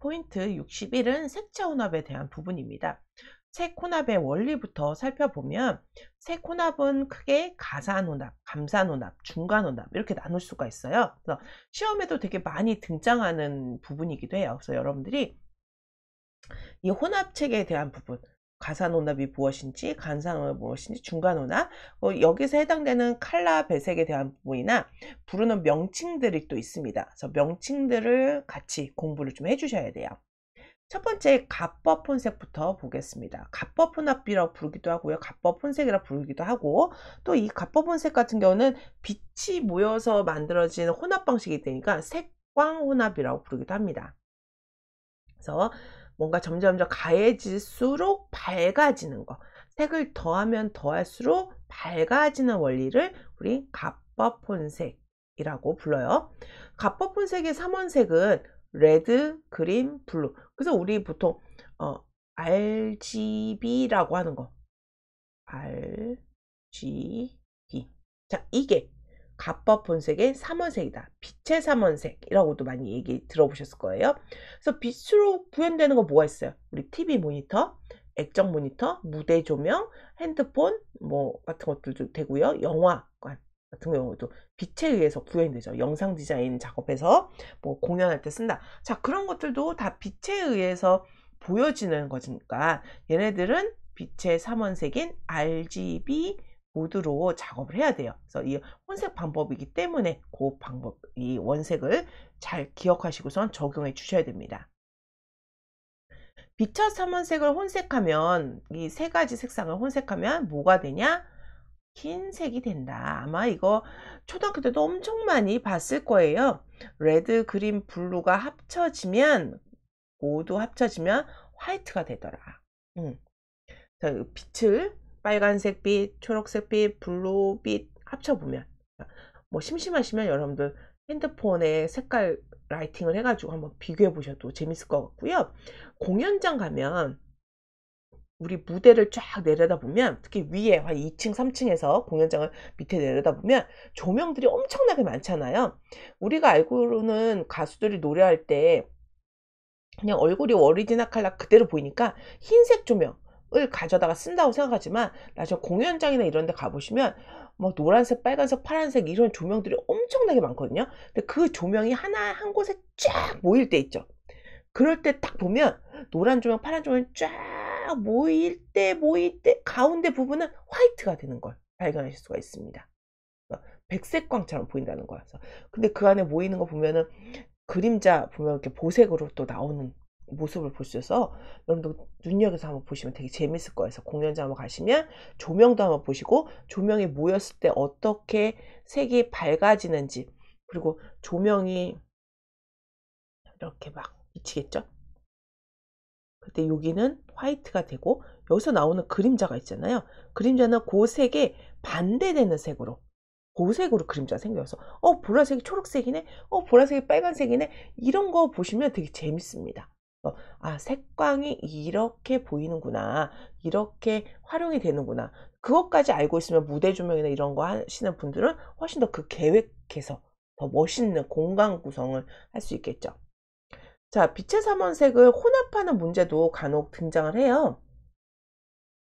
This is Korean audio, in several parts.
포인트 61은 색채 혼합에 대한 부분입니다. 색 혼합의 원리부터 살펴보면 색 혼합은 크게 가산 혼합, 감산 혼합, 중간 혼합 이렇게 나눌 수가 있어요. 그래서 시험에도 되게 많이 등장하는 부분이기도 해요. 그래서 여러분들이 이 혼합책에 대한 부분 가사노합이 무엇인지 간사노합이 무엇인지 중간노합 어, 여기서 해당되는 칼라 배색에 대한 부분이나 부르는 명칭들이 또 있습니다. 그래서 명칭들을 같이 공부를 좀 해주셔야 돼요. 첫 번째 갑법 혼색부터 보겠습니다. 갑법 혼합비라고 부르기도 하고요. 갑법 혼색이라 부르기도 하고 또 이 갑법 혼색 같은 경우는 빛이 모여서 만들어지는 혼합 방식이 되니까 색광 혼합이라고 부르기도 합니다. 그래서 뭔가 점점점 가해질수록 밝아지는 거 색을 더하면 더할수록 밝아지는 원리를 우리 갑법 혼색이라고 불러요. 갑법 혼색의 3원색은 레드, 그린, 블루. 그래서 우리 보통 어, RGB라고 하는 거. RGB. 자, 이게 갑법 본색의 삼원색이다. 빛의 삼원색이라고도 많이 얘기 들어보셨을 거예요. 그래서 빛으로 구현되는 거 뭐가 있어요? 우리 TV 모니터, 액정 모니터, 무대 조명, 핸드폰 뭐 같은 것들도 되고요. 영화관 같은 경우도 빛에 의해서 구현되죠. 영상 디자인 작업에서뭐 공연할 때 쓴다. 자 그런 것들도 다 빛에 의해서 보여지는 거니까 얘네들은 빛의 삼원색인 RGB 보드로 작업을 해야 돼요. 그래서 이 혼색 방법이기 때문에 그 방법, 이 원색을 잘 기억하시고선 적용해 주셔야 됩니다. 빛차 삼원색을 혼색하면 이 세 가지 색상을 혼색하면 뭐가 되냐? 흰색이 된다. 아마 이거 초등학교 때도 엄청 많이 봤을 거예요. 레드, 그린, 블루가 합쳐지면 모두 합쳐지면 화이트가 되더라. 음. 빛을 빨간색 빛, 초록색 빛, 블루 빛 합쳐보면 뭐 심심하시면 여러분들 핸드폰에 색깔 라이팅을 해가지고 한번 비교해 보셔도 재밌을 것 같고요. 공연장 가면 우리 무대를 쫙 내려다보면 특히 위에 한 2층, 3층에서 공연장을 밑에 내려다보면 조명들이 엄청나게 많잖아요. 우리가 알고는 가수들이 노래할 때 그냥 얼굴이 오리지나 칼라 그대로 보이니까 흰색 조명, 을 가져다가 쓴다고 생각하지만 나중에 공연장이나 이런 데 가보시면 뭐 노란색, 빨간색, 파란색 이런 조명들이 엄청나게 많거든요. 근데 그 조명이 하나 한 곳에 쫙 모일 때 있죠. 그럴 때 딱 보면 노란 조명, 파란 조명 쫙 모일 때 모일 때 가운데 부분은 화이트가 되는 걸 발견하실 수가 있습니다. 어, 백색광처럼 보인다는 거라서. 근데 그 안에 모이는 거 보면은 그림자 보면 이렇게 보색으로 또 나오는 모습을 볼 수 있어서 여러분도 눈여겨서 한번 보시면 되게 재밌을 거예요. 공연장 한번 가시면 조명도 한번 보시고 조명이 모였을 때 어떻게 색이 밝아지는지 그리고 조명이 이렇게 막미치겠죠 그때 여기는 화이트가 되고 여기서 나오는 그림자가 있잖아요. 그림자는 그 색에 반대되는 색으로 보색으로 그 그림자 생겨서 어 보라색이 초록색이네 어 보라색이 빨간색이네 이런 거 보시면 되게 재밌습니다 어, 아, 색광이 이렇게 보이는구나. 이렇게 활용이 되는구나. 그것까지 알고 있으면 무대 조명이나 이런 거 하시는 분들은 훨씬 더 그 계획해서 더 멋있는 공간 구성을 할 수 있겠죠. 자, 빛의 삼원색을 혼합하는 문제도 간혹 등장을 해요.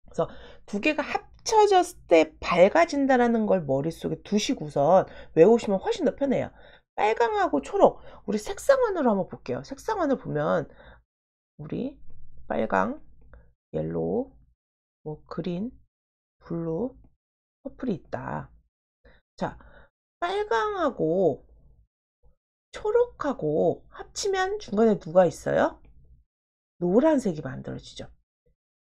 그래서 두 개가 합쳐졌을 때 밝아진다라는 걸 머릿속에 두시고선 외우시면 훨씬 더 편해요. 빨강하고 초록, 우리 색상원으로 한번 볼게요. 색상원을 보면 우리 빨강, 옐로우, 뭐 그린, 블루, 퍼플이 있다. 자, 빨강하고 초록하고 합치면 중간에 누가 있어요? 노란색이 만들어지죠.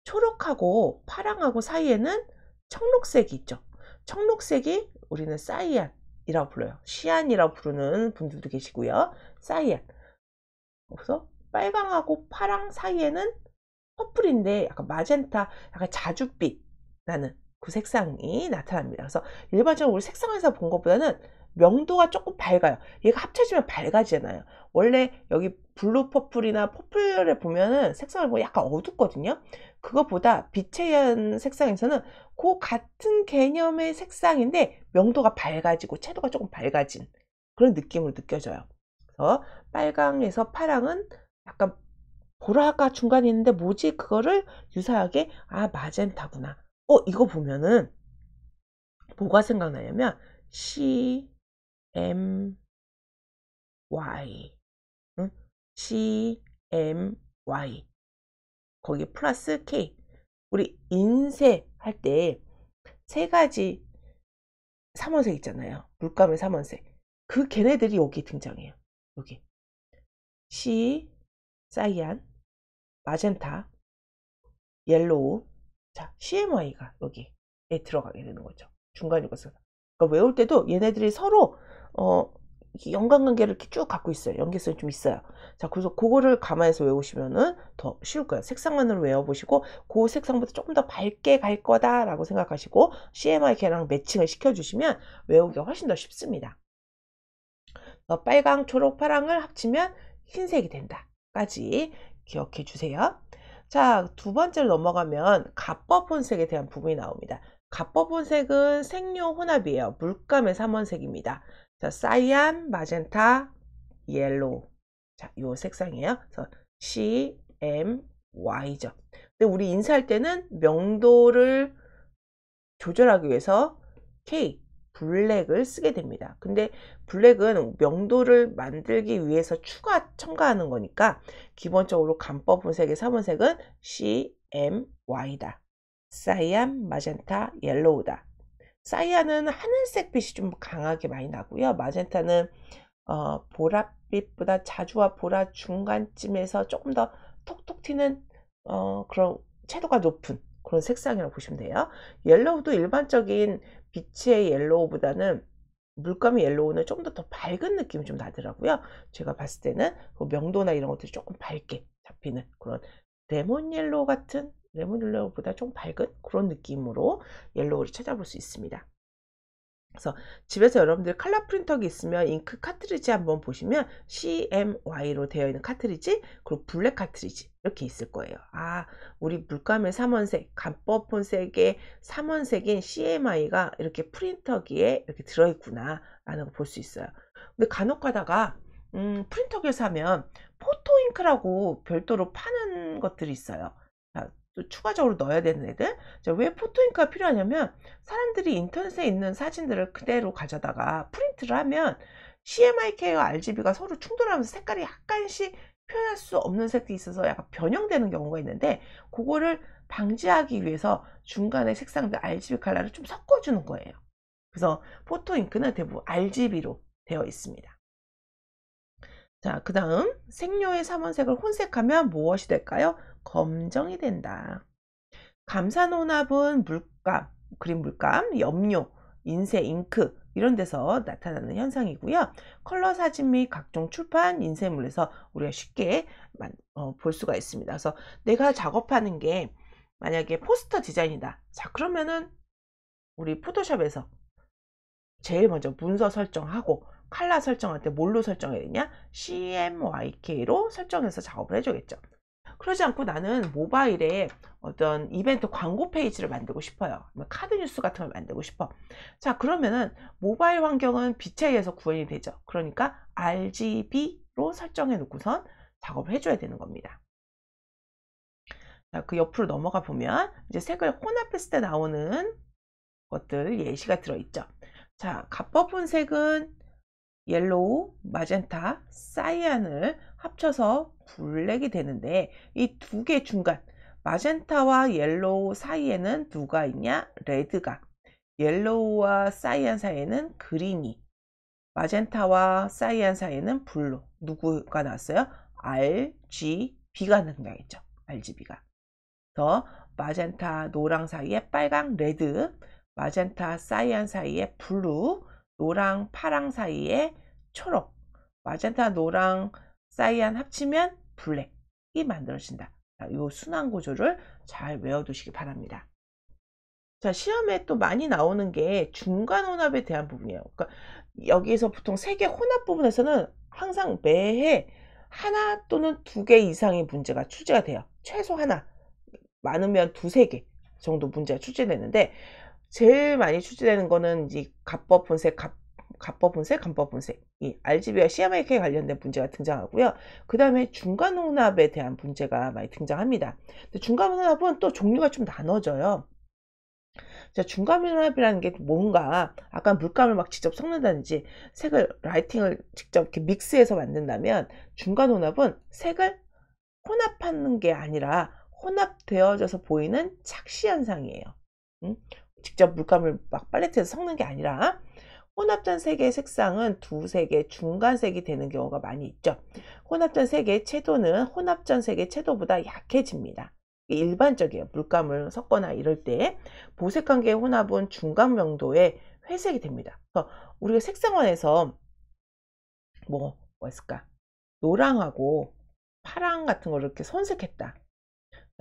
초록하고 파랑하고 사이에는 청록색이 있죠. 청록색이 우리는 사이안이라고 불러요. 시안이라고 부르는 분들도 계시고요. 사이안. 그래서 빨강하고 파랑 사이에는 퍼플인데 약간 마젠타, 약간 자줏빛 나는 그 색상이 나타납니다. 그래서 일반적으로 우리 색상에서 본 것보다는 명도가 조금 밝아요. 얘가 합쳐지면 밝아지잖아요. 원래 여기 블루 퍼플이나 퍼플을 보면은 색상을 보면 약간 어둡거든요. 그것보다빛 의한 색상에서는 그 같은 개념의 색상인데 명도가 밝아지고 채도가 조금 밝아진 그런 느낌으로 느껴져요. 그래서 빨강에서 파랑은 약간 보라가 중간에 있는데 뭐지? 그거를 유사하게 아 마젠타구나. 어 이거 보면은 뭐가 생각나냐면 C M Y 응? C M Y 거기 플러스 K 우리 인쇄 할때 세 가지 삼원색 있잖아요. 물감의 삼원색 그 걔네들이 여기 등장해요. 여기 C 사이안, 마젠타, 옐로우. 자, CMY가 여기에 들어가게 되는 거죠. 중간 이것을. 그러니까 외울 때도 얘네들이 서로 어, 연관관계를 이렇게 쭉 갖고 있어요. 연계성이 좀 있어요. 자, 그래서 그거를 감안해서 외우시면은 더 쉬울 거예요. 색상만으로 외워보시고, 그 색상보다 조금 더 밝게 갈 거다라고 생각하시고, CMI 걔랑 매칭을 시켜주시면 외우기가 훨씬 더 쉽습니다. 어, 빨강, 초록, 파랑을 합치면 흰색이 된다. 까지 기억해 주세요. 자, 두 번째로 넘어가면 갑법 혼색에 대한 부분이 나옵니다. 갑법 혼색은 생료 혼합이에요. 물감의 삼원색입니다 자, 사이안, 마젠타, 옐로우. 자, 요 색상이에요. 그래서 C, M, Y죠. 근데 우리 인쇄할 때는 명도를 조절하기 위해서 K, 블랙을 쓰게 됩니다. 근데 블랙은 명도를 만들기 위해서 추가 첨가하는 거니까 기본적으로 간법 분색의 사분색은 CMY다. 사이안, 마젠타, 옐로우다. 사이안은 하늘색 빛이 좀 강하게 많이 나고요. 마젠타는 어, 보랏빛보다 자주와 보라 중간쯤에서 조금 더 톡톡 튀는 어, 그런 채도가 높은 그런 색상이라고 보시면 돼요. 옐로우도 일반적인 빛의 옐로우보다는 물감이 옐로우는 좀 더 더 밝은 느낌이 좀 나더라고요. 제가 봤을 때는 그 명도나 이런 것들이 조금 밝게 잡히는 그런 레몬 옐로우 같은 레몬 옐로우보다 좀 밝은 그런 느낌으로 옐로우를 찾아볼 수 있습니다. 그래서 집에서 여러분들 칼라 프린터기 있으면 잉크 카트리지 한번 보시면 CMY로 되어 있는 카트리지 그리고 블랙 카트리지 이렇게 있을 거예요. 아 우리 물감의 삼원색 간법폰색의 삼원색인 CMY가 이렇게 프린터기에 이렇게 들어있구나 라는 걸 볼 수 있어요. 근데 간혹 가다가 음, 프린터기를 사면 포토잉크라고 별도로 파는 것들이 있어요. 또 추가적으로 넣어야 되는 애들 왜 포토잉크가 필요하냐면 사람들이 인터넷에 있는 사진들을 그대로 가져다가 프린트를 하면 CMYK와 RGB가 서로 충돌하면서 색깔이 약간씩 표현할 수 없는 색이 있어서 약간 변형되는 경우가 있는데 그거를 방지하기 위해서 중간에 색상들 RGB 컬러를 좀 섞어주는 거예요. 그래서 포토잉크는 대부분 RGB로 되어 있습니다. 자, 그 다음 색료의 삼원색을 혼색하면 무엇이 될까요? 검정이 된다. 감산혼합은 물감, 그림 물감, 염료, 인쇄, 잉크 이런 데서 나타나는 현상이고요. 컬러 사진 및 각종 출판, 인쇄물에서 우리가 쉽게 어, 볼 수가 있습니다. 그래서 내가 작업하는 게 만약에 포스터 디자인이다. 자, 그러면은 우리 포토샵에서 제일 먼저 문서 설정하고 칼라 설정할 때 뭘로 설정해야 되냐? CMYK로 설정해서 작업을 해줘야겠죠. 그러지 않고 나는 모바일에 어떤 이벤트 광고 페이지를 만들고 싶어요. 카드 뉴스 같은 걸 만들고 싶어. 자, 그러면은 모바일 환경은 빛에 의해서 구현이 되죠. 그러니까 RGB로 설정해 놓고선 작업을 해줘야 되는 겁니다. 자, 그 옆으로 넘어가 보면 이제 색을 혼합했을 때 나오는 것들 예시가 들어있죠. 자, 값버분 색은 옐로우, 마젠타, 사이안을 합쳐서 블랙이 되는데 이 두 개 중간 마젠타와 옐로우 사이에는 누가 있냐? 레드가 옐로우와 사이안 사이에는 그린이 마젠타와 사이안 사이에는 블루 누구가 나왔어요? RGB가 등장했죠. RGB가 더 마젠타 노랑 사이에 빨강 레드 마젠타 사이안 사이에 블루 노랑, 파랑 사이에 초록, 마젠타, 노랑, 사이안 합치면 블랙이 만들어진다. 이 순환 구조를 잘 외워두시기 바랍니다. 자, 시험에 또 많이 나오는 게 중간 혼합에 대한 부분이에요. 그러니까 여기에서 보통 세 개 혼합 부분에서는 항상 매해 하나 또는 두 개 이상의 문제가 출제가 돼요. 최소 하나, 많으면 두 세 개 정도 문제가 출제되는데 제일 많이 출제되는 거는 이 갑법 분색 갑, 갑법 본색, 간법 분색이 RGB와 CMYK 관련된 문제가 등장하고요. 그 다음에 중간 혼합에 대한 문제가 많이 등장합니다. 근데 중간 혼합은 또 종류가 좀 나눠져요. 자, 중간 혼합이라는 게 뭔가 아까 물감을 막 직접 섞는다든지 색을 라이팅을 직접 이렇게 믹스해서 만든다면 중간 혼합은 색을 혼합하는 게 아니라 혼합되어져서 보이는 착시 현상이에요. 음? 직접 물감을 막 팔레트에서 섞는 게 아니라 혼합된 색의 색상은 두 색의 중간색이 되는 경우가 많이 있죠. 혼합된 색의 채도는 혼합전 색의 채도보다 약해집니다. 일반적이에요. 물감을 섞거나 이럴 때 보색 관계의 혼합은 중간 명도의 회색이 됩니다. 그래서 우리가 색상원에서 뭐, 뭐 있을까? 노랑하고 파랑 같은 걸 이렇게 손색했다.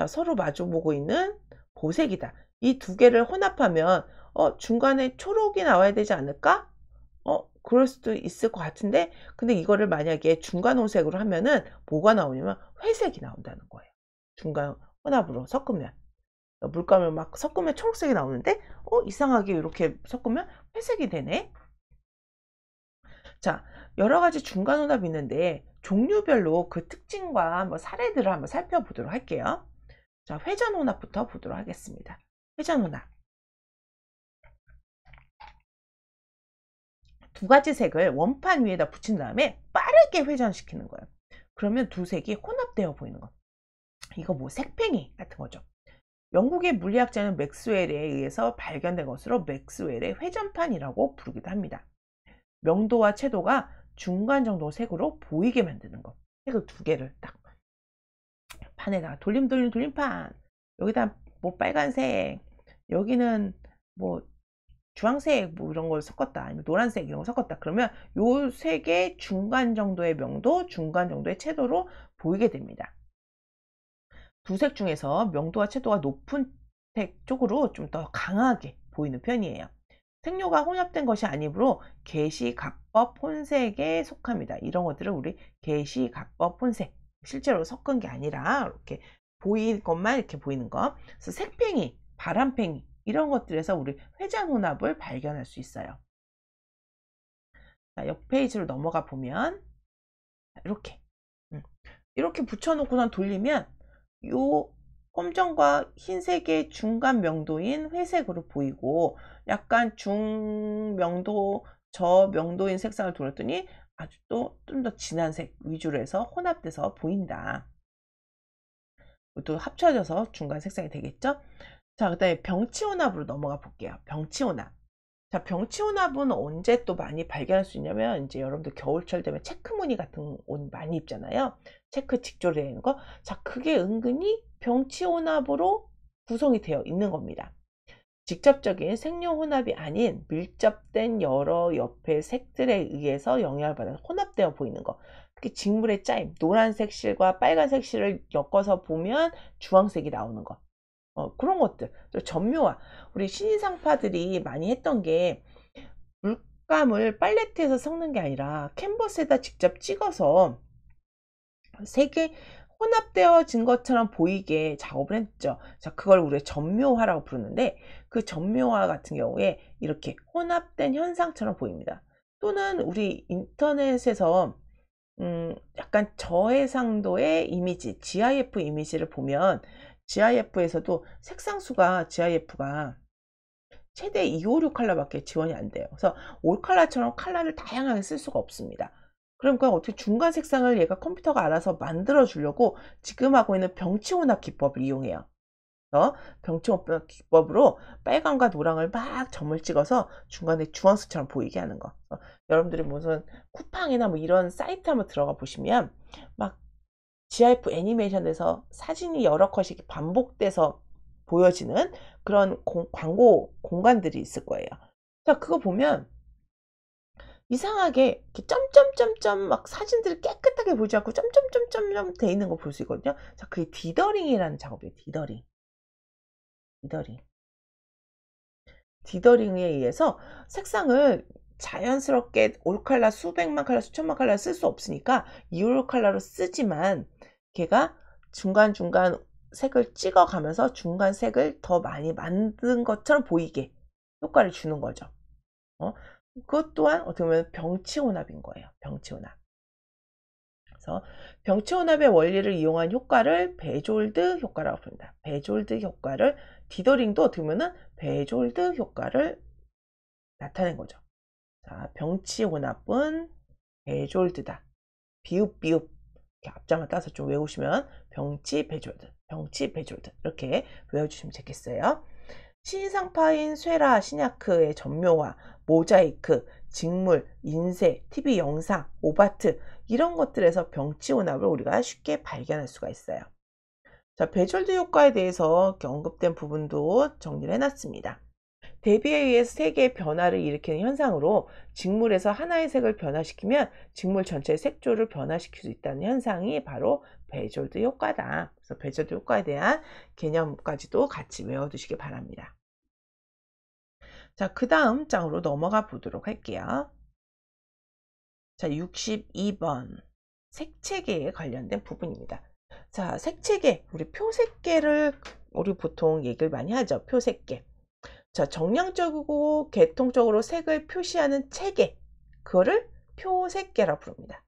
서로 마주보고 있는 보색이다. 이두 개를 혼합하면 어, 중간에 초록이 나와야 되지 않을까? 어, 그럴 수도 있을 것 같은데 근데 이거를 만약에 중간 오색으로 하면은 뭐가 나오냐면 회색이 나온다는 거예요. 중간 혼합으로 섞으면 어, 물감을 막 섞으면 초록색이 나오는데 어 이상하게 이렇게 섞으면 회색이 되네. 자 여러 가지 중간 혼합이 있는데 종류별로 그 특징과 뭐 사례들을 한번 살펴보도록 할게요. 자 회전 혼합부터 보도록 하겠습니다. 회전 문화 두 가지 색을 원판 위에다 붙인 다음에 빠르게 회전시키는 거예요. 그러면 두 색이 혼합되어 보이는 거 이거 뭐 색팽이 같은 거죠. 영국의 물리학자는 맥스웰에 의해서 발견된 것으로 맥스웰의 회전판이라고 부르기도 합니다. 명도와 채도가 중간 정도 색으로 보이게 만드는 것. 색을 두 개를 딱 판에다가 돌림 돌림 돌림판 여기다 뭐 빨간색 여기는 뭐 주황색 뭐 이런 걸 섞었다 아니면 노란색 이런 걸 섞었다 그러면 요 세 개 중간 정도의 명도 중간 정도의 채도로 보이게 됩니다 두 색 중에서 명도와 채도가 높은 색 쪽으로 좀 더 강하게 보이는 편이에요 색료가 혼합된 것이 아니므로 개시각법 혼색에 속합니다 이런 것들을 우리 개시각법 혼색 실제로 섞은 게 아니라 이렇게 보일 것만 이렇게 보이는 거 그래서 색팽이 바람팽이 이런 것들에서 우리 회전 혼합을 발견할 수 있어요. 자, 옆 페이지로 넘어가 보면 이렇게 음, 이렇게 붙여놓고선 돌리면 요 검정과 흰색의 중간 명도인 회색으로 보이고 약간 중명도 저명도인 색상을 돌렸더니 아주 또 좀 더 진한 색 위주로 해서 혼합돼서 보인다. 또 합쳐져서 중간 색상이 되겠죠? 자, 그 다음에 병치혼합으로 넘어가 볼게요. 병치혼합. 자, 병치혼합은 언제 또 많이 발견할 수 있냐면, 이제 여러분들 겨울철 되면 체크무늬 같은 옷 많이 입잖아요. 체크 직조를 되는 거. 자, 그게 은근히 병치혼합으로 구성이 되어 있는 겁니다. 직접적인 생료혼합이 아닌 밀접된 여러 옆의 색들에 의해서 영향을 받아 혼합되어 보이는 거. 특히 직물의 짜임, 노란색 실과 빨간색 실을 엮어서 보면 주황색이 나오는 거. 어, 그런 것들 전묘화 우리 신인상파들이 많이 했던 게 물감을 팔레트에서 섞는 게 아니라 캔버스에다 직접 찍어서 세 개 혼합되어진 것처럼 보이게 작업을 했죠. 자, 그걸 우리가 전묘화라고 부르는데 그 전묘화 같은 경우에 이렇게 혼합된 현상처럼 보입니다. 또는 우리 인터넷에서 음, 약간 저해상도의 이미지, GIF 이미지를 보면 GIF에서도 색상수가 GIF가 최대 256 칼라밖에 지원이 안 돼요. 그래서 올 칼라처럼 칼라를 다양하게 쓸 수가 없습니다. 그러니까 어떻게 중간 색상을 얘가 컴퓨터가 알아서 만들어 주려고 지금 하고 있는 병치혼합 기법을 이용해요. 병치혼합 기법으로 빨강과 노랑을 막 점을 찍어서 중간에 주황색처럼 보이게 하는 거. 여러분들이 무슨 쿠팡이나 뭐 이런 사이트 한번 들어가 보시면 막 GIF 애니메이션에서 사진이 여러 컷이 반복돼서 보여지는 그런 공, 광고 공간들이 있을 거예요. 자, 그거 보면 이상하게 점점점점 막사진들을 깨끗하게 보지 않고 점점점점점 돼 있는 거 볼 수 있거든요. 자, 그게 디더링이라는 작업이에요. 디더링. 디더링. 디더링에 의해서 색상을 자연스럽게 올 칼라 수백만 칼라 수천만 칼라 쓸 수 없으니까 이올 칼라로 쓰지만 걔가 중간중간 색을 찍어가면서 중간 색을 더 많이 만든 것처럼 보이게 효과를 주는 거죠. 어? 그것 또한 어떻게 보면 병치 혼합인 거예요. 병치 혼합. 그래서 병치 혼합의 원리를 이용한 효과를 베졸드 효과라고 부릅니다. 베졸드 효과를 디더링도 어떻게 보면은 베졸드 효과를 나타낸 거죠. 자, 병치 혼합은 베졸드다. 비읍비읍 앞장을 따서 좀 외우시면 병치 배졸드, 병치 배졸드 이렇게 외워주시면 되겠어요 신상파인 쇠라 신약크의 전묘화, 모자이크, 직물, 인쇄, TV 영상, 오바트 이런 것들에서 병치 혼합을 우리가 쉽게 발견할 수가 있어요. 자, 배졸드 효과에 대해서 언급된 부분도 정리를 해놨습니다. 대비에 의해서 색의 변화를 일으키는 현상으로 직물에서 하나의 색을 변화시키면 직물 전체의 색조를 변화시킬 수 있다는 현상이 바로 베졸드 효과다. 그래서 베졸드 효과에 대한 개념까지도 같이 외워두시기 바랍니다. 자, 그 다음 장으로 넘어가 보도록 할게요. 자, 62번 색체계에 관련된 부분입니다. 자, 색체계, 우리 표색계를 우리 보통 얘기를 많이 하죠. 표색계. 자, 정량적이고 개통적으로 색을 표시하는 체계, 그거를 표색계라 부릅니다.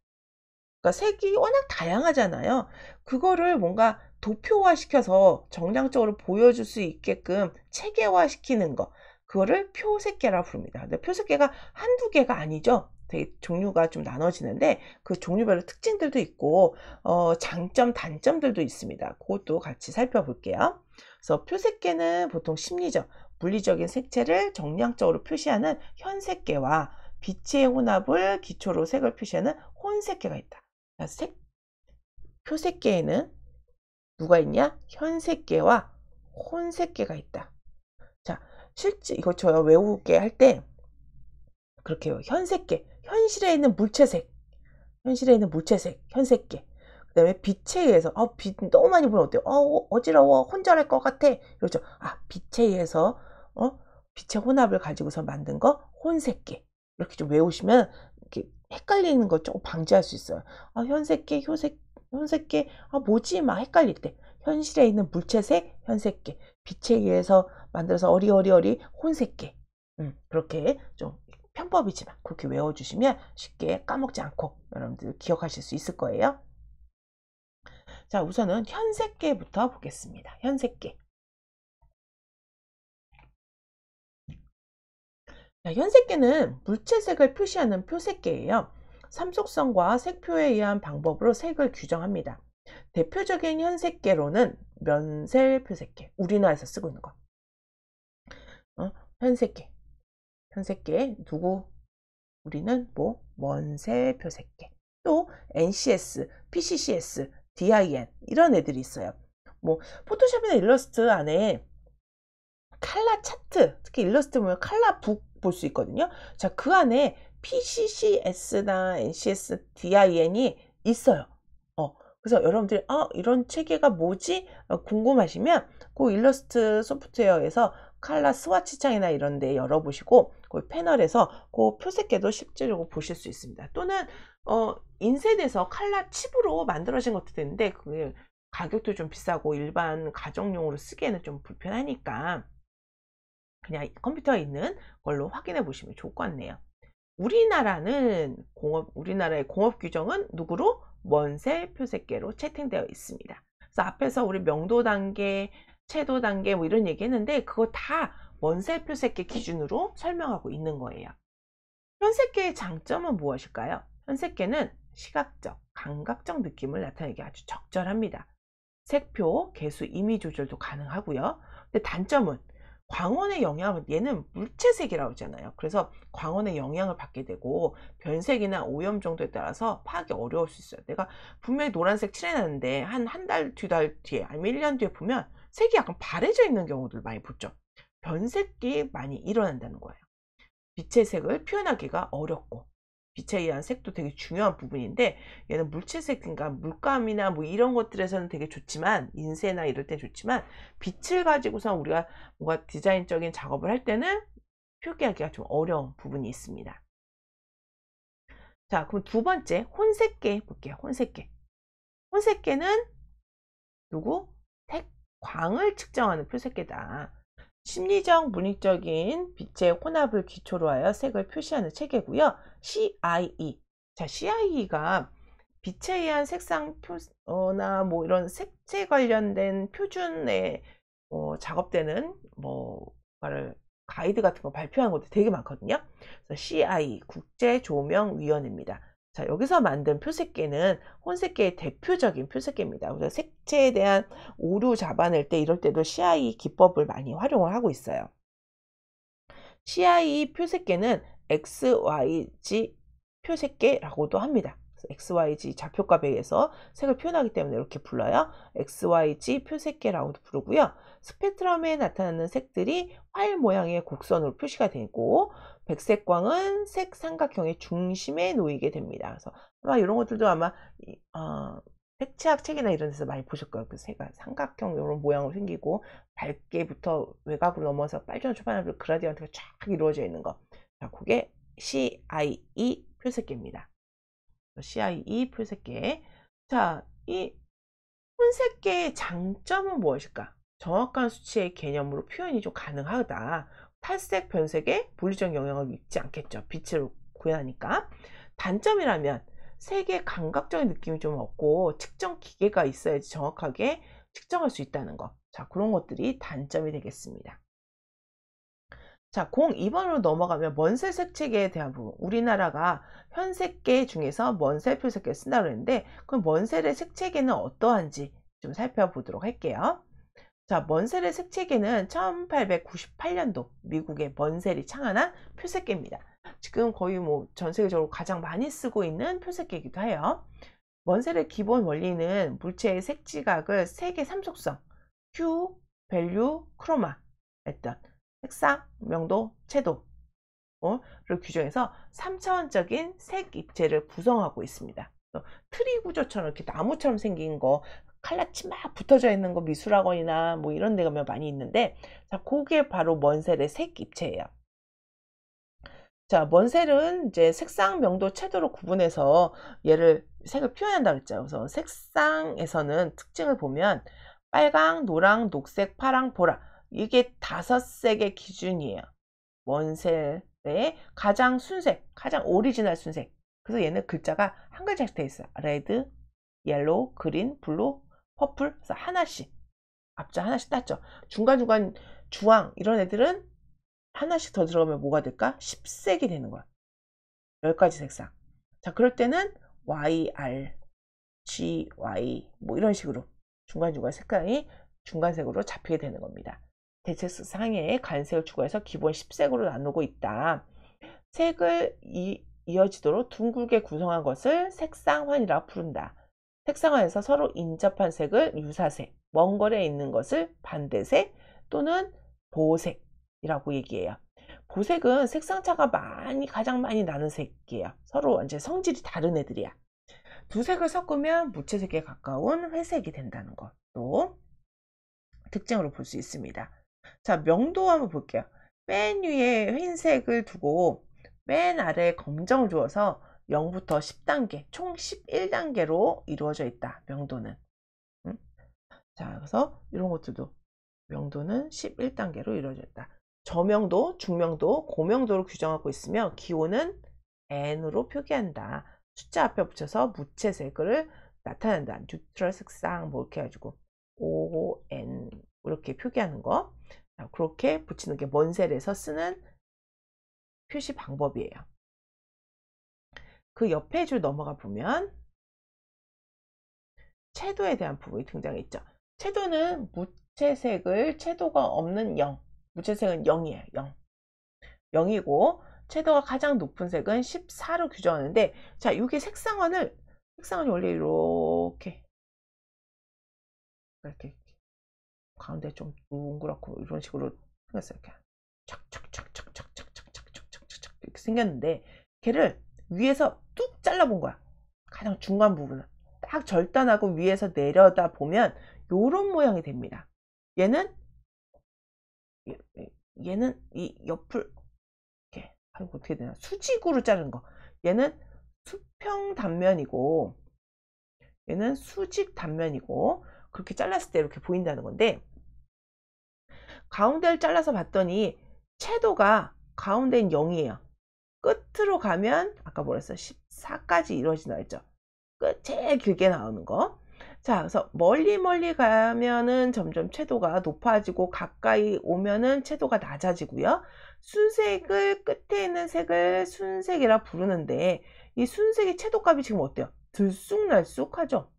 그러니까 색이 워낙 다양하잖아요. 그거를 뭔가 도표화 시켜서 정량적으로 보여줄 수 있게끔 체계화 시키는 거, 그거를 표색계라 부릅니다. 근데 표색계가 한두 개가 아니죠. 되게 종류가 좀 나눠지는데 그 종류별로 특징들도 있고 어, 장점 단점들도 있습니다. 그것도 같이 살펴볼게요. 그래서 표색계는 보통 심리적, 물리적인 색채를 정량적으로 표시하는 현색계와 빛의 혼합을 기초로 색을 표시하는 혼색계가 있다. 색, 표색계에는 누가 있냐? 현색계와 혼색계가 있다. 자, 실제 이거 저 외우게 할 때 그렇게 요 현색계, 현실에 있는 물체색, 현실에 있는 물체색, 현색계. 그 다음에 빛에 의해서 아, 빛 너무 많이 보면 어때요? 어, 어, 어지러워 혼절할 것 같아 그렇죠아 빛에 의해서 어? 빛의 혼합을 가지고서 만든 거 혼색계 이렇게 좀 외우시면 이렇게 헷갈리는 거 조금 방지할 수 있어요 아, 현색계 효색 현색계 아 뭐지 막 헷갈릴 때 현실에 있는 물체색 현색계 빛에 의해서 만들어서 어리어리어리 혼색계 음, 그렇게 좀 편법이지만 그렇게 외워주시면 쉽게 까먹지 않고 여러분들 기억하실 수 있을 거예요. 자, 우선은 현색계부터 보겠습니다. 현색계. 자, 현색계는 물체색을 표시하는 표색계예요. 삼속성과 색표에 의한 방법으로 색을 규정합니다. 대표적인 현색계로는 면셀 표색계, 우리나라에서 쓰고 있는 거. 어? 현색계, 현색계 누구? 우리는 뭐 먼셀 표색계. 또 NCS, PCCS DIN 이런 애들이 있어요. 뭐 포토샵이나 일러스트 안에 칼라 차트, 특히 일러스트 보면 칼라 북 볼 수 있거든요. 자, 그 안에 PCCS나 NCS, DIN이 있어요. 어, 그래서 여러분들이 어, 이런 체계가 뭐지? 어, 궁금하시면 그 일러스트 소프트웨어에서 칼라 스와치 창이나 이런 데 열어보시고 그 패널에서 그 표색계도 실제로 보실 수 있습니다. 또는 어, 인쇄돼서 칼라 칩으로 만들어진 것도 되는데그 가격도 좀 비싸고 일반 가정용으로 쓰기에는 좀 불편하니까 그냥 컴퓨터에 있는 걸로 확인해 보시면 좋을 것 같네요. 우리나라는 공업 우리나라의 공업 규정은 누구로 원세 표색계로 채택되어 있습니다. 그래서 앞에서 우리 명도 단계, 채도 단계 뭐 이런 얘기했는데 그거 다 원세 표세계 기준으로 설명하고 있는 거예요. 현세계의 장점은 무엇일까요? 현세계는 시각적, 감각적 느낌을 나타내기 아주 적절합니다. 색표, 개수, 임의 조절도 가능하고요. 근데 단점은 광원의 영향을 얘는 물체색이라고 하잖아요. 그래서 광원의 영향을 받게 되고 변색이나 오염 정도에 따라서 파악이 어려울 수 있어요. 내가 분명히 노란색 칠해놨는데 한 한 달, 두 달 뒤에 아니면 1년 뒤에 보면 색이 약간 바래져 있는 경우들 많이 보죠. 변색이 많이 일어난다는 거예요. 빛의 색을 표현하기가 어렵고 빛에 의한 색도 되게 중요한 부분인데 얘는 물체색 인가 그러니까 물감이나 뭐 이런 것들에서는 되게 좋지만 인쇄나 이럴 때 좋지만 빛을 가지고서 우리가 뭔가 디자인적인 작업을 할 때는 표기하기가 좀 어려운 부분이 있습니다. 자 그럼 두 번째 혼색계 볼게요. 혼색계 혼색계는 누구? 색광을 측정하는 표색계다. 심리적 문익적인 빛의 혼합을 기초로 하여 색을 표시하는 체계고요. CIE. 자, CIE가 빛에 의한 색상표나 뭐 이런 색채 관련된 표준에 어, 작업되는 뭐 말을 가이드 같은 거 발표한 것도 되게 많거든요. 그래서 CI e, 국제 조명 위원회입니다. 자, 여기서 만든 표색계는 혼색계의 대표적인 표색계입니다. 그래서 색채에 대한 오류 잡아낼 때 이럴 때도 CI 기법을 많이 활용을 하고 있어요. CI 표색계는 XYG 표색계라고도 합니다. XYG 좌표값에 의해서 색을 표현하기 때문에 이렇게 불러요. XYG 표색계 라고도 부르고요. 스펙트럼에 나타나는 색들이 활 모양의 곡선으로 표시가 되고 백색광은 색 삼각형의 중심에 놓이게 됩니다. 그래서 아마 이런 것들도 아마 어, 색채학 책이나 이런 데서 많이 보실 거예요. 그 색깔 삼각형 이런 모양으로 생기고 밝게부터 외곽으로 넘어서 빨주노 초반으로 그라디언트가 쫙 이루어져 있는 거. 자, 그게 CIE 표색계입니다. c i e 풀색계 자, 이풀색계의 장점은 무엇일까? 정확한 수치의 개념으로 표현이 좀 가능하다. 탈색 변색에 물리적 영향을 입지 않겠죠. 빛을 구현하니까. 단점이라면 색의 감각적인 느낌이 좀 없고 측정 기계가 있어야지 정확하게 측정할 수 있다는 것. 자, 그런 것들이 단점이 되겠습니다. 자, 02번으로 넘어가면 먼새 색체계에 대한 부분. 우리나라가 현색계 중에서 먼새 표색계 쓴다고 했는데 그럼 먼새의 색체계는 어떠한지 좀 살펴보도록 할게요. 자, 먼셀의 색체계는 1898년도 미국의 먼셀이 창안한 표색계입니다. 지금 거의 뭐 전 세계적으로 가장 많이 쓰고 있는 표색계이기도 해요. 먼셀의 기본 원리는 물체의 색지각을 세의 삼속성, 큐, 밸류, 크로마 했던 색상, 명도, 채도 어, 를 규정해서 3차원적인 색 입체를 구성하고 있습니다. 어, 트리 구조처럼 이렇게 나무처럼 생긴 거 칼라치 막 붙어져 있는 거 미술학원이나 뭐 이런 데 가면 많이 있는데 자 그게 바로 먼셀의 색 입체예요. 자 먼셀은 이제 색상, 명도, 채도로 구분해서 얘를 색을 표현한다 그랬죠. 그래서 색상에서는 특징을 보면 빨강, 노랑, 녹색, 파랑, 보라 이게 다섯 색의 기준이에요. 원셀의 가장 순색, 가장 오리지널 순색. 그래서 얘는 글자가 한 글자씩 돼 있어요. 레드, 옐로우, 그린, 블루, 퍼플. 그래서 하나씩 앞자 하나씩 땄죠. 중간중간 주황 이런 애들은 하나씩 더 들어가면 뭐가 될까? 10색이 되는 거야. 10가지 색상. 자, 그럴 때는 YR, GY 뭐 이런 식으로 중간중간 색깔이 중간색으로 잡히게 되는 겁니다. 대체스 상해의 관세를 추구해서 기본 10색으로 나누고 있다. 색을 이, 어지도록 둥글게 구성한 것을 색상환이라 부른다. 색상환에서 서로 인접한 색을 유사색, 먼 거리에 있는 것을 반대색 또는 보색이라고 얘기해요. 보색은 색상차가 많이 가장 많이 나는 색이에요. 서로 완전 성질이 다른 애들이야. 두 색을 섞으면 무채색에 가까운 회색이 된다는 것도 특징으로 볼 수 있습니다. 자, 명도 한번 볼게요. 맨 위에 흰색을 두고 맨 아래에 검정을 주어서 0부터 10단계, 총 11단계로 이루어져 있다. 명도는. 음? 자, 그래서 이런 것들도 명도는 11단계로 이루어져 있다. 저명도, 중명도, 고명도로 규정하고 있으며 기호는 n으로 표기한다. 숫자 앞에 붙여서 무채색을 나타낸다. 뉴트럴 색상 뭐 이렇게 해가지고 ON 이렇게 표기하는 거. 어, 그렇게 붙이는 게 먼셀에서 쓰는 표시 방법이에요. 그 옆에 줄 넘어가 보면 채도에 대한 부분이 등장했죠. 채도는 무채색을 채도가 없는 0, 무채색은 0이에요. 0. 0이고 채도가 가장 높은 색은 14로 규정하는데 자, 여기 색상원을 색상원이 원래 이렇게 이렇게 가운데 좀 둥그랗고 이런 식으로 생겼어요. 이렇게 착착착착착착착착착착착 이렇게 생겼는데 걔를 위에서 뚝 잘라본 거야. 가장 중간 부분을 딱 절단하고 위에서 내려다 보면 요런 모양이 됩니다. 얘는 얘는 이 옆을 이렇게 아이고 어떻게 되나 수직으로 자른 거. 얘는 수평 단면이고 얘는 수직 단면이고 그렇게 잘랐을 때 이렇게 보인다는 건데 가운데를 잘라서 봤더니 채도가 가운데는 0이에요. 끝으로 가면 아까 뭐라 했어? 14까지 이루어진다 했죠. 끝 제일 길게 나오는 거. 자, 그래서 멀리 멀리 가면은 점점 채도가 높아지고 가까이 오면은 채도가 낮아지고요. 순색을 끝에 있는 색을 순색이라 부르는데 이 순색의 채도값이 지금 어때요? 들쑥날쑥하죠.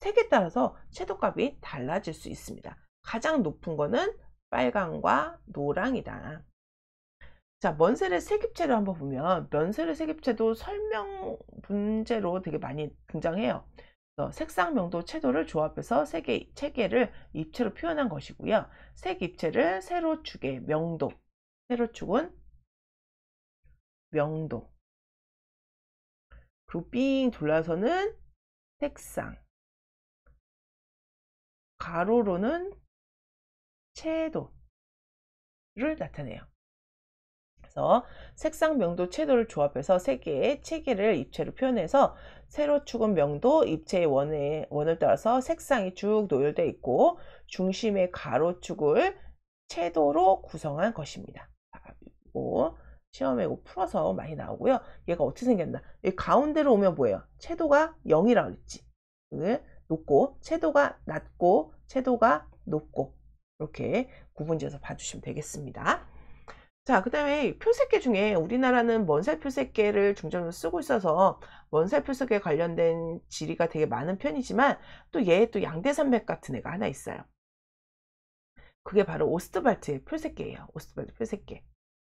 색에 따라서 채도값이 달라질 수 있습니다. 가장 높은 거는 빨강과 노랑이다. 자, 먼세례 색입체를 한번 보면 면세례 색입체도 설명 문제로 되게 많이 등장해요. 색상, 명도, 채도를 조합해서 색 개, 체계를 입체로 표현한 것이고요. 색 입체를 세로축의 명도, 세로축은 명도. 그리삥 돌려서는 색상. 가로로는 채도를 나타내요. 그래서 색상 명도 채도를 조합해서 세 개의 체계를 입체로 표현해서 세로 축은 명도 입체의 원의 원을 따라서 색상이 쭉 노열되어 있고 중심의 가로 축을 채도로 구성한 것입니다. 그리고 시험에 이거 풀어서 많이 나오고요. 얘가 어떻게 생겼나? 여 가운데로 오면 뭐예요? 채도가 0이라고 했지. 그 높고 채도가 낮고 채도가 높고 이렇게 구분지어서 봐주시면 되겠습니다. 자, 그 다음에 표색계 중에 우리나라는 먼살 표색계를 중점으로 쓰고 있어서 먼살 표색계 관련된 지리가 되게 많은 편이지만 또 얘 또 양대산맥 같은 애가 하나 있어요. 그게 바로 오스트발트의 표색계예요. 오스트발트 표색계.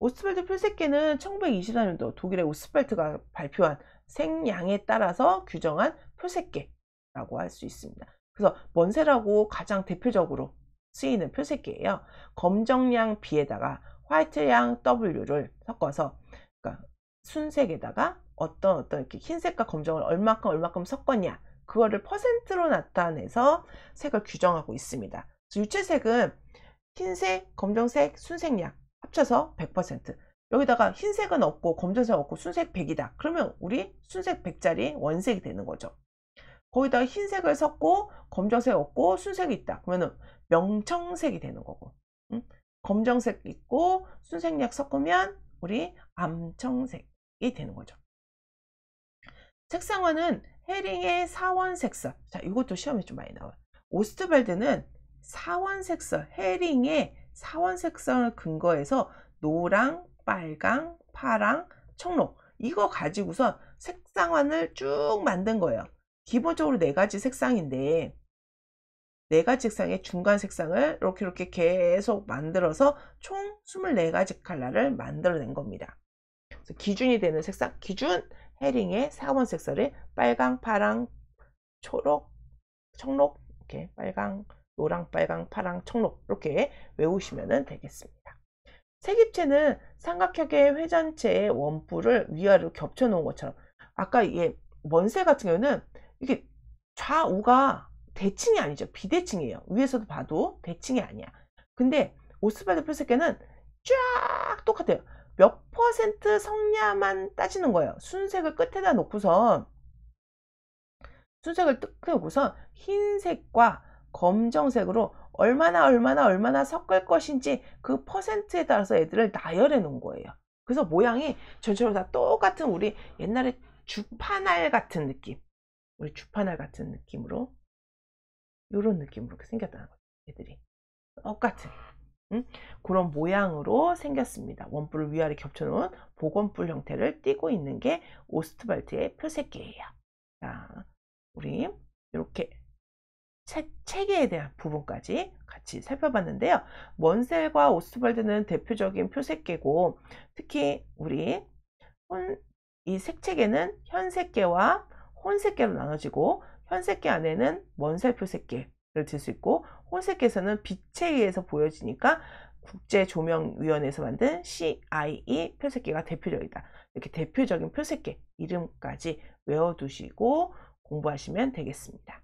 오스트발트 표색계는 1924년도 독일의 오스트발트가 발표한 생양에 따라서 규정한 표색계라고 할 수 있습니다. 그래서 먼세라고 가장 대표적으로 쓰이는 표색기에요 검정양 B에다가 화이트양 W를 섞어서 그러니까 순색에다가 어떤 어떤 이렇게 흰색과 검정을 얼마큼 얼마큼 섞었냐 그거를 퍼센트로 나타내서 색을 규정하고 있습니다. 유채색은 흰색, 검정색, 순색약 합쳐서 100% 여기다가 흰색은 없고 검정색 없고 순색 100이다. 그러면 우리 순색 100짜리 원색이 되는 거죠. 거기다가 흰색을 섞고 검정색 없고 순색이 있다. 그러면 명청색이 되는 거고. 응? 검정색 있고 순색약 섞으면 우리 암청색이 되는 거죠. 색상화는 헤링의 사원색설. 자, 이것도 시험에 좀 많이 나와요. 오스트발드는 사원색설, 헤링의 사원색설 근거해서 노랑, 빨강, 파랑, 청록 이거 가지고서 색상화를 쭉 만든 거예요. 기본적으로 네 가지 색상인데 네 가지 색상의 중간 색상을 이렇게 이렇게 계속 만들어서 총 24가지 칼라를 만들어낸 겁니다. 기준이 되는 색상 기준 헤링의 4번 색상을 빨강, 파랑, 초록, 청록 이렇게 빨강, 노랑, 빨강, 파랑, 청록 이렇게 외우시면 되겠습니다. 색입체는 삼각형의 회전체의 원뿔을 위아래로 겹쳐 놓은 것처럼 아까 이게 원세 같은 경우는 이게 좌우가 대칭이 아니죠. 비대칭이에요. 위에서도 봐도 대칭이 아니야. 근데 오스발드표스계는쫙 똑같아요. 몇 퍼센트 성냐만 따지는 거예요. 순색을 끝에다 놓고선 순색을 끝에 놓고서 흰색과 검정색으로 얼마나 얼마나 얼마나 섞을 것인지 그 퍼센트에 따라서 애들을 나열해 놓은 거예요. 그래서 모양이 전체로 다 똑같은 우리 옛날에 주판알 같은 느낌. 우리 주파나 같은 느낌으로 이런 느낌으로 생겼다는 거죠. 얘들이 똑같은 음? 그런 모양으로 생겼습니다. 원뿔 위아래 겹쳐놓은 보건뿔 형태를 띠고 있는 게 오스트발트의 표색계예요. 자, 우리 이렇게 책, 체계에 대한 부분까지 같이 살펴봤는데요. 원셀과 오스트발드는 대표적인 표색계고 특히 우리 이 색체계는 현색계와 혼색계로 나눠지고 현색계 안에는 원살표색계를 들 수 있고 혼색계에서는 빛에 의해서 보여지니까 국제조명위원회에서 만든 CIE 표색계가 대표적이다. 이렇게 대표적인 표색계 이름까지 외워두시고 공부하시면 되겠습니다.